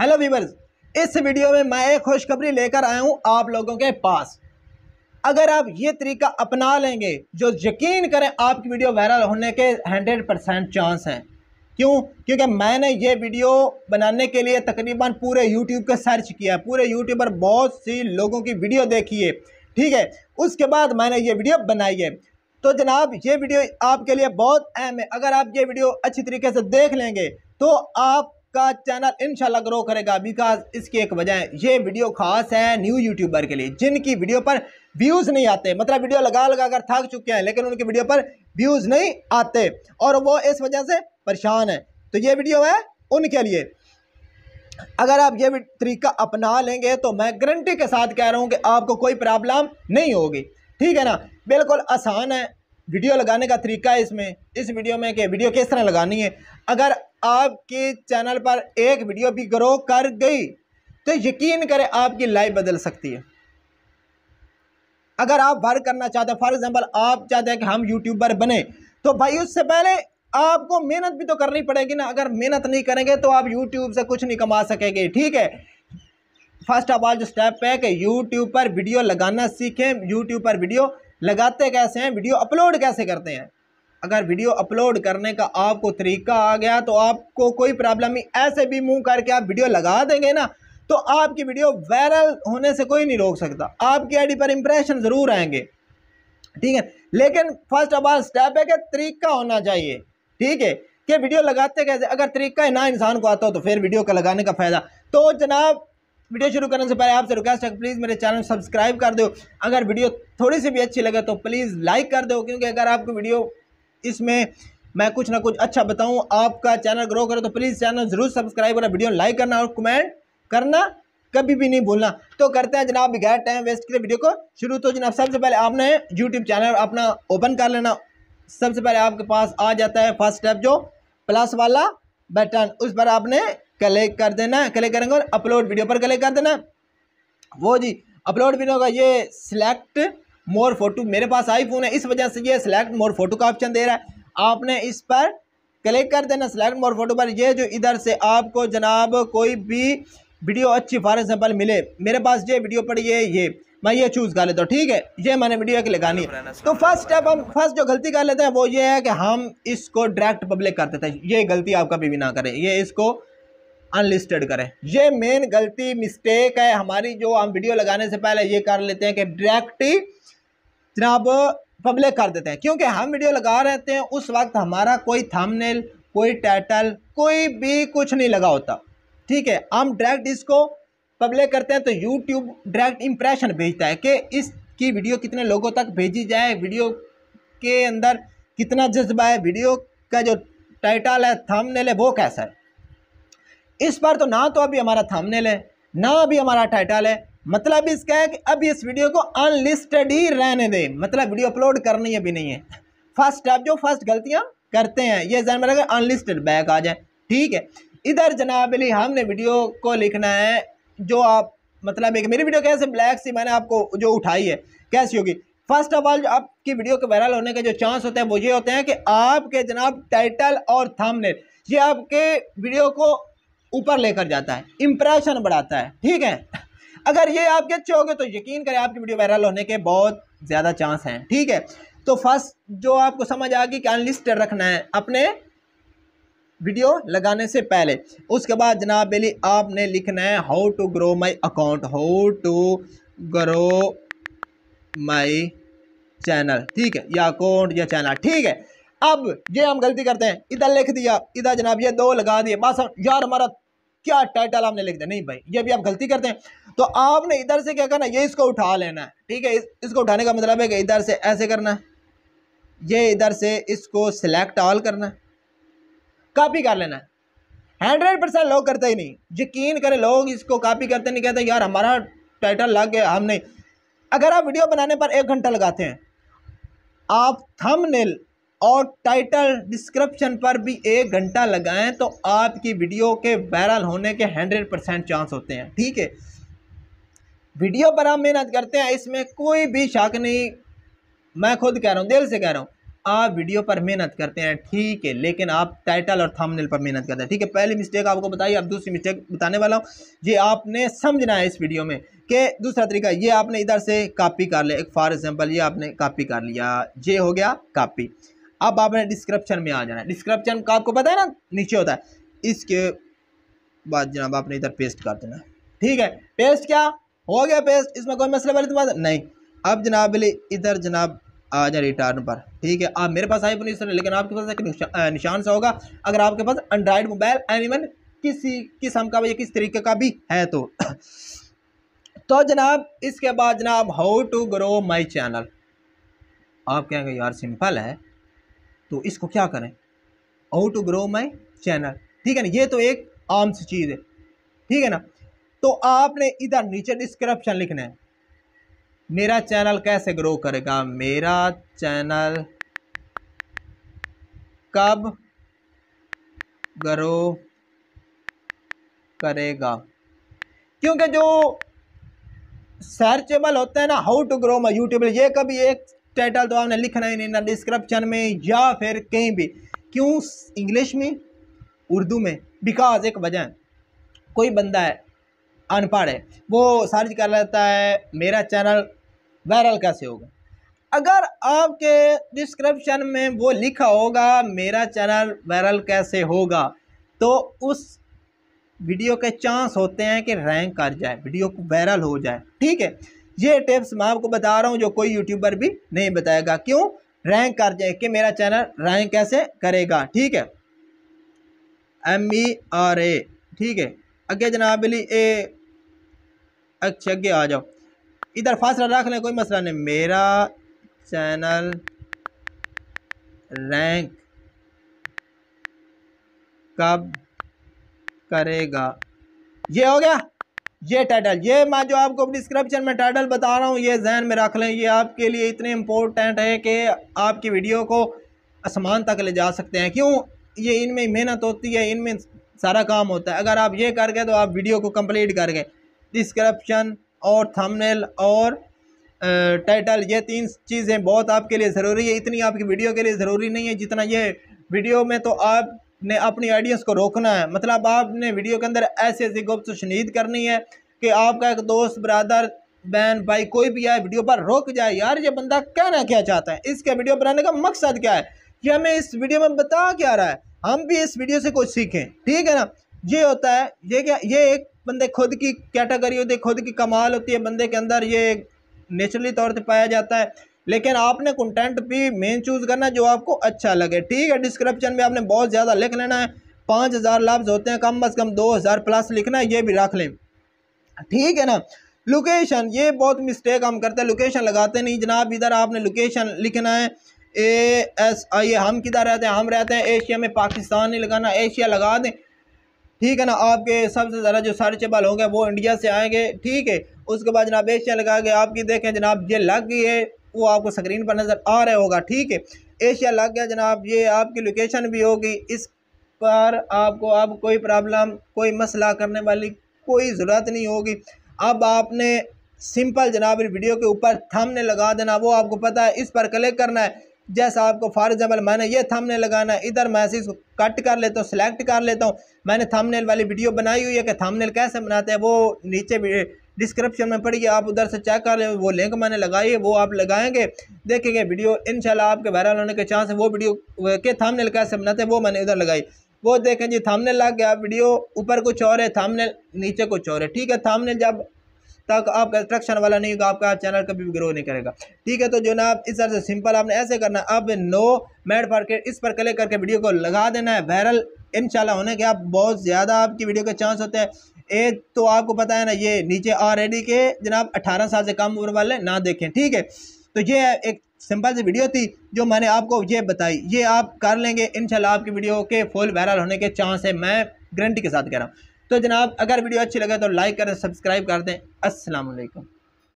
hello viewers इस video में मैं एक खुशखबरी लेकर आया हूँ आप लोगों के पास अगर आप ये तरीका अपना लेंगे जो यकीन करें आपकी वीडियो वायरल होने के हंड्रेड परसेंट चांस हैं क्यों क्योंकि मैंने ये वीडियो बनाने के लिए तकरीबन पूरे यूट्यूब का सर्च किया पूरे यूट्यूब पर बहुत सी लोगों की वीडियो देखी है ठीक है उसके बाद मैंने ये वीडियो बनाई है तो जनाब ये वीडियो आपके लिए बहुत अहम है अगर आप ये वीडियो अच्छी तरीके से देख लेंगे तो आप आपका चैनल इनशाला ग्रो करेगा बिकॉज इसकी एक वजह है ये वीडियो खास है न्यू यूट्यूबर के लिए जिनकी वीडियो पर व्यूज़ नहीं आते मतलब वीडियो लगा लगा कर थक चुके हैं लेकिन उनकी वीडियो पर व्यूज़ नहीं आते और वो इस वजह से परेशान है तो ये वीडियो है उनके लिए अगर आप ये तरीका अपना लेंगे तो मैं गारंटी के साथ कह रहा हूँ कि आपको कोई प्रॉब्लम नहीं होगी ठीक है ना बिल्कुल आसान है वीडियो लगाने का तरीका है इसमें इस वीडियो में कि वीडियो किस तरह लगानी है अगर आपके चैनल पर एक वीडियो भी ग्रो कर गई तो यकीन करें आपकी लाइफ बदल सकती है अगर आप वर्क करना चाहते हैं फॉर एग्ज़ाम्पल आप चाहते हैं कि हम यूट्यूबर बने तो भाई उससे पहले आपको मेहनत भी तो करनी पड़ेगी ना अगर मेहनत नहीं करेंगे तो आप यूट्यूब से कुछ नहीं कमा सकेंगे ठीक है फर्स्ट ऑफ ऑल जो स्टेप है कि यूट्यूब पर वीडियो लगाना सीखें यूट्यूब पर वीडियो लगाते कैसे हैं वीडियो अपलोड कैसे करते हैं अगर वीडियो अपलोड करने का आपको तरीका आ गया तो आपको कोई प्रॉब्लम नहीं ऐसे भी मुंह करके आप वीडियो लगा देंगे ना तो आपकी वीडियो वायरल होने से कोई नहीं रोक सकता आपकी आईडी पर इंप्रेशन ज़रूर आएंगे ठीक है लेकिन फर्स्ट ऑफ ऑल स्टेप है कि तरीका होना चाहिए ठीक है कि वीडियो लगाते कैसे अगर तरीका ही ना इंसान को आता हो तो फिर वीडियो का लगाने का फ़ायदा तो जनाब वीडियो शुरू करने से पहले आपसे रिक्वेस्ट है प्लीज़ मेरे चैनल सब्सक्राइब कर दो अगर वीडियो थोड़ी सी भी अच्छी लगे तो प्लीज़ लाइक कर दो क्योंकि अगर आपको वीडियो इसमें मैं कुछ ना कुछ अच्छा बताऊं आपका चैनल ग्रो करो तो प्लीज़ चैनल ज़रूर सब्सक्राइब करना वीडियो लाइक करना और कमेंट करना कभी भी नहीं भूलना तो करते हैं जनाब बगैर टाइम वेस्ट के वीडियो को शुरू तो जनाब सबसे पहले आपने यूट्यूब चैनल अपना ओपन कर लेना सबसे पहले आपके पास आ जाता है फर्स्ट स्टेप जो प्लस वाला बटन उस पर आपने क्लिक कर देना क्लिक करेंगे और अपलोड वीडियो पर क्लिक कर देना वो जी अपलोड वीडियो का ये सिलेक्ट मोर फोटो मेरे पास आईफोन है इस वजह से ये सिलेक्ट मोर फोटो का ऑप्शन दे रहा है आपने इस पर क्लिक कर देना सिलेक्ट मोर फोटो पर ये जो इधर से आपको जनाब कोई भी वीडियो अच्छी फॉर एग्जाम्पल मिले मेरे पास ये वीडियो पर ये ये मैं ये चूज़ कर लेता हूँ ठीक है ये मैंने वीडियो एक लगानी है तो फर्स्ट स्टेप हम फर्स्ट जो गलती कर लेते हैं वो ये है कि हम इसको डायरेक्ट पब्लिक कर देते हैं ये गलती आप कभी भी ना करें ये इसको अनलिस्टेड करें ये मेन गलती मिस्टेक है हमारी जो हम वीडियो लगाने से पहले ये कर लेते हैं कि डायरेक्ट ही जनाब पब्लिक कर देते हैं क्योंकि हम वीडियो लगा रहते हैं उस वक्त हमारा कोई थंबनेल कोई टाइटल कोई भी कुछ नहीं लगा होता ठीक है हम डायरेक्ट इसको पब्लिक करते हैं तो यूट्यूब डायरेक्ट इंप्रेशन भेजता है कि इसकी वीडियो कितने लोगों तक भेजी जाए वीडियो के अंदर कितना जज्बा है वीडियो का जो टाइटल है थंबनेल है वो कैसा है इस बार तो ना तो अभी हमारा थामनेल है ना अभी हमारा टाइटल है मतलब इसका है कि अभी इस वीडियो को अनलिस्टेड ही रहने दें मतलब वीडियो अपलोड करनी अभी नहीं है फर्स्ट आप जो फर्स्ट गलतियाँ करते हैं ये जहन में रखें अनलिस्टेड बैक आ जाए ठीक है इधर जनाब अली हमने वीडियो को लिखना है जो आप मतलब एक मेरी वीडियो कैसे ब्लैक सी मैंने आपको जो उठाई है कैसी होगी फर्स्ट ऑफ ऑल आपकी वीडियो के वायरल होने के जो चांस होते हैं वो ये होते हैं कि आपके जनाब टाइटल और थंबनेल ये आपके वीडियो को ऊपर लेकर जाता है इंप्रेशन बढ़ाता है ठीक है अगर ये आप गेच होगे तो यकीन करें आपकी वीडियो वायरल होने के बहुत ज़्यादा चांस हैं ठीक है तो फर्स्ट जो आपको समझ आ गई कि अनलिस्टेड रखना है अपने वीडियो लगाने से पहले उसके बाद जनाब बेली आपने लिखना है how to grow my account how to grow my channel ठीक है या अकाउंट या चैनल ठीक है अब ये हम गलती करते हैं इधर लिख दिया इधर जनाब ये दो लगा दिए बस यार हमारा क्या टाइटल आपने लिख दिया नहीं भाई ये भी आप गलती करते हैं तो आपने इधर से क्या करना ये इसको उठा लेना है ठीक है इसको उठाने का मतलब है कि इधर से ऐसे करना है ये इधर से इसको सिलेक्ट ऑल करना कॉपी कापी कर लेना हंड्रेड परसेंट लोग करते ही नहीं यकीन करें लोग इसको कापी करते नहीं कहते यार हमारा टाइटल लग गया हम नहीं अगर आप वीडियो बनाने पर एक घंटा लगाते हैं आप थंबनेल और टाइटल डिस्क्रिप्शन पर भी एक घंटा लगाएं तो आपकी वीडियो के वायरल होने के हंड्रेड परसेंट चांस होते हैं ठीक है वीडियो पर आप मेहनत करते हैं इसमें कोई भी शक नहीं मैं खुद कह रहा हूँ दिल से कह रहा हूँ आप वीडियो पर मेहनत करते हैं ठीक है लेकिन आप टाइटल और थंबनेल पर मेहनत करते हैं ठीक है पहली मिस्टेक आपको बताइए अब दूसरी मिस्टेक बताने वाला हूँ ये आपने समझना है इस वीडियो में कि दूसरा तरीका ये आपने इधर से कापी कर लिया फॉर एग्जाम्पल ये आपने कापी कर लिया ये हो गया कापी अब आपने डिस्क्रिप्शन में आ जाना है डिस्क्रिप्शन का आपको पता है ना नीचे होता है इसके बाद जनाब आपने इधर पेस्ट कर देना ठीक है पेस्ट क्या हो गया पेस्ट इसमें कोई मसला वाली तो बात नहीं अब जनाब इधर जनाब आ जाए रिटर्न पर ठीक है आप मेरे पास आई पोजिशन लेकिन आपके पास एक निशान सा होगा अगर आपके पास एंड्राइड मोबाइल एनिमन किसी किस्म का भी या किस तरीके का भी है तो तो जनाब इसके बाद जनाब how to grow my channel आप कहेंगे यार सिंपल है तो इसको क्या करें how to grow my channel ठीक है ना ये तो एक आम सी चीज़ है ठीक है ना तो आपने इधर नीचे डिस्क्रिप्शन लिखना है मेरा चैनल कैसे ग्रो करेगा मेरा चैनल कब ग्रो करेगा क्योंकि जो सर्चेबल होते हैं ना how to grow my YouTube ये कभी एक टाइटल तो आपने लिखना ही नहीं ना डिस्क्रिप्शन में या फिर कहीं भी क्यों इंग्लिश में उर्दू में बिकॉज एक वजह है कोई बंदा है अनपढ़ है वो सर्च कर लेता है मेरा चैनल वायरल कैसे होगा अगर आपके डिस्क्रिप्शन में वो लिखा होगा मेरा चैनल वायरल कैसे होगा तो उस वीडियो के चांस होते हैं कि रैंक कर जाए वीडियो वायरल हो जाए ठीक है ये टिप्स मैं आपको बता रहा हूँ जो कोई यूट्यूबर भी नहीं बताएगा क्यों रैंक कर जाए कि मेरा चैनल रैंक कैसे करेगा ठीक है एम ई आर ए ठीक है अगे जनाब अली ए अच्छा अगे आ जाओ इधर फासला रख लें कोई मसला नहीं मेरा चैनल रैंक कब करेगा ये हो गया ये टाइटल ये मैं जो आपको डिस्क्रिप्शन में टाइटल बता रहा हूँ ये जहन में रख लें ये आपके लिए इतने इम्पोर्टेंट है कि आपकी वीडियो को आसमान तक ले जा सकते हैं क्यों ये इनमें मेहनत होती है इनमें सारा काम होता है अगर आप ये कर गए तो आप वीडियो को कंप्लीट कर गए डिस्क्रप्शन और थमनेल और टाइटल ये तीन चीज़ें बहुत आपके लिए ज़रूरी है इतनी आपकी वीडियो के लिए ज़रूरी नहीं है जितना ये वीडियो में तो आप ने अपनी ऑडियंस को रोकना है मतलब आपने वीडियो के अंदर ऐसी ऐसी गुप्त शनीद करनी है कि आपका एक दोस्त बरदर बहन भाई कोई भी आए वीडियो पर रोक जाए यार ये बंदा कहना क्या चाहता है इसके वीडियो बनाने का मकसद क्या है ये हमें इस वीडियो में बता क्या रहा है हम भी इस वीडियो से कुछ सीखें ठीक है ना ये होता है ये क्या ये एक बंदे खुद की कैटेगरी होती है खुद की कमाल होती है बंदे के अंदर ये नेचुरली तौर पर पाया जाता है लेकिन आपने कंटेंट भी मेन चूज़ करना जो आपको अच्छा लगे ठीक है डिस्क्रिप्शन में आपने बहुत ज़्यादा लिख लेना है पाँच हज़ार लफ्ज़ होते हैं कम अज़ कम दो हज़ार प्लस लिखना है ये भी रख लें ठीक है ना लोकेशन ये बहुत मिस्टेक हम करते हैं लोकेशन लगाते नहीं जनाब इधर आपने लोकेशन लिखना है ए एस आई हम किधर रहते हैं हम रहते हैं एशिया में पाकिस्तान नहीं लगाना एशिया लगा दें ठीक है ना आपके सबसे ज़्यादा जो सर्चेबल होंगे वो इंडिया से आएंगे ठीक है उसके बाद जनाब एशिया लगा के आपकी देखें जनाब ये लग गई है वो आपको स्क्रीन पर नज़र आ रहे होगा ठीक है एशिया लग गया जनाब ये आपकी लोकेशन भी होगी इस पर आपको अब कोई प्रॉब्लम कोई मसला करने वाली कोई ज़रूरत नहीं होगी अब आपने सिंपल जनाब वीडियो के ऊपर थमने लगा देना वो आपको पता है इस पर क्लिक करना है जैसा आपको फॉर एग्जाम्पल मैंने ये थमने लगाना है इधर मैं इसको कट कर लेता हूँ सेलेक्ट कर लेता हूँ मैंने थमनेल वाली वीडियो बनाई हुई है कि थमनेल कैसे बनाते हैं वो नीचे डिस्क्रिप्शन में पड़ी है आप उधर से चेक कर हो वो लिंक मैंने लगाई है वो आप लगाएंगे देखेंगे वीडियो इन आपके वायरल होने के चांस है वो वीडियो के थामने कैसे बनाते हैं वो मैंने इधर लगाई वो देखें जी थामने लग गया वीडियो ऊपर कुछ और है थामने नीचे कुछ और है ठीक है थामने जब तक आपका इंस्ट्रक्शन वाला नहीं होगा आपका चैनल कभी भी ग्रो नहीं करेगा ठीक है तो जो ना इस तरह से सिंपल आपने ऐसे करना है अब नो मैड फॉर के इस पर क्लिक करके वीडियो को लगा देना है वायरल इन होने के आप बहुत ज़्यादा आपकी वीडियो के चांस होते हैं एक तो आपको पता है ना ये नीचे ऑलरेडी के जनाब अठारह साल से कम उम्र वाले ना देखें ठीक है तो ये एक सिंपल सी वीडियो थी जो मैंने आपको ये बताई ये आप कर लेंगे इनशाला आपकी वीडियो के फुल वायरल होने के चांस है मैं गारंटी के साथ कह रहा हूँ तो जनाब अगर वीडियो अच्छी लगे तो लाइक करें सब्सक्राइब कर दें असलकम